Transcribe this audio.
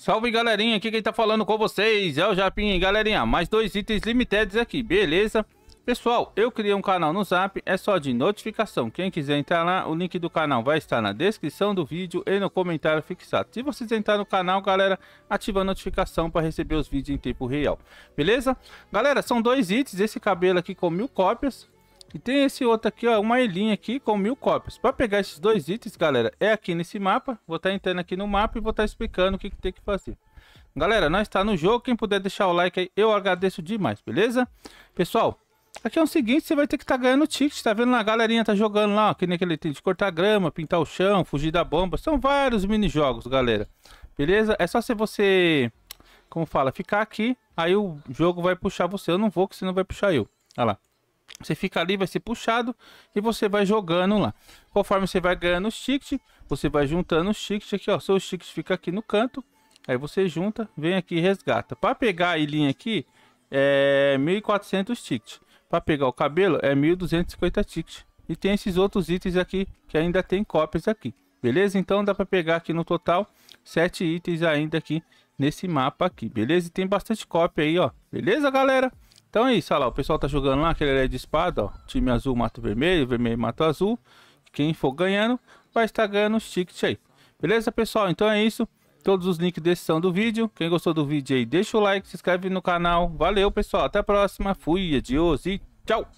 Salve galerinha, aqui quem tá falando com vocês é o Japim, galerinha, mais dois itens limitados aqui, beleza? Pessoal, eu criei um canal no Zap, é só de notificação, quem quiser entrar lá, o link do canal vai estar na descrição do vídeo e no comentário fixado. Se vocês entrar no canal, galera, ativa a notificação para receber os vídeos em tempo real, beleza? Galera, são dois itens, esse cabelo aqui com mil cópias, e tem esse outro aqui, ó, uma ilhinha aqui com mil cópias. Para pegar esses dois itens, galera, é aqui nesse mapa. Vou estar tá entrando aqui no mapa e vou estar tá explicando o que, que, tem que fazer. Galera, nós está no jogo. Quem puder deixar o like aí, eu agradeço demais, beleza? Pessoal, aqui é o seguinte, você vai ter que estar tá ganhando tickets. Tá vendo? A galerinha tá jogando lá, ó, que nem aquele item de cortar grama, pintar o chão, fugir da bomba. São vários mini-jogos, galera. Beleza? É só se você, como fala, ficar aqui. Aí o jogo vai puxar você. Eu não vou, que senão vai puxar eu. Olha lá. Você fica ali, vai ser puxado e você vai jogando lá. Conforme você vai ganhando os tickets, você vai juntando os tickets aqui, ó. Seus tickets fica aqui no canto. Aí você junta, vem aqui e resgata. Para pegar a ilhinha aqui, é 1.400 tickets. Para pegar o cabelo, é 1.250 tickets. E tem esses outros itens aqui, que ainda tem cópias aqui. Beleza? Então dá para pegar aqui no total 7 itens ainda aqui nesse mapa aqui. Beleza? E tem bastante cópia aí, ó. Beleza, galera? Então é isso, olha lá, o pessoal tá jogando lá, aquele de espada, ó. Time azul mata vermelho, vermelho mata azul. Quem for ganhando, vai estar ganhando os tickets aí. Beleza, pessoal? Então é isso. Todos os links desse são do vídeo. Quem gostou do vídeo aí, deixa o like, se inscreve no canal. Valeu, pessoal. Até a próxima. Fui, adios e tchau!